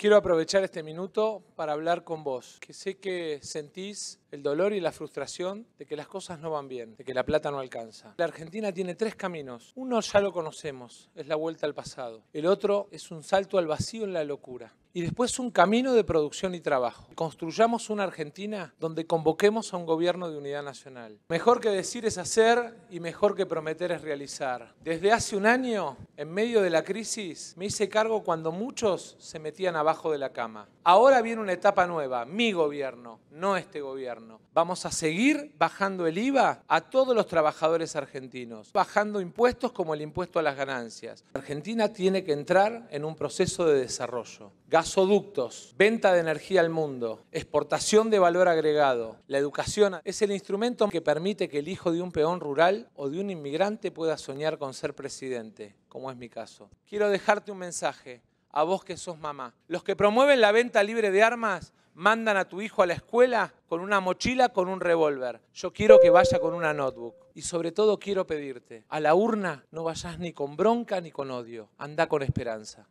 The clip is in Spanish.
Quiero aprovechar este minuto para hablar con vos, que sé que sentís el dolor y la frustración de que las cosas no van bien, de que la plata no alcanza. La Argentina tiene tres caminos. Uno ya lo conocemos, es la vuelta al pasado. El otro es un salto al vacío en la locura y después un camino de producción y trabajo. Construyamos una Argentina donde convoquemos a un gobierno de unidad nacional. Mejor que decir es hacer y mejor que prometer es realizar. Desde hace un año, en medio de la crisis, me hice cargo cuando muchos se metían abajo de la cama. Ahora viene una etapa nueva, mi gobierno, no este gobierno. Vamos a seguir bajando el IVA a todos los trabajadores argentinos, bajando impuestos como el impuesto a las ganancias. Argentina tiene que entrar en un proceso de desarrollo gasoductos, venta de energía al mundo, exportación de valor agregado, la educación es el instrumento que permite que el hijo de un peón rural o de un inmigrante pueda soñar con ser presidente, como es mi caso. Quiero dejarte un mensaje a vos que sos mamá. Los que promueven la venta libre de armas mandan a tu hijo a la escuela con una mochila, con un revólver. Yo quiero que vaya con una notebook. Y sobre todo quiero pedirte, a la urna no vayas ni con bronca ni con odio, anda con esperanza.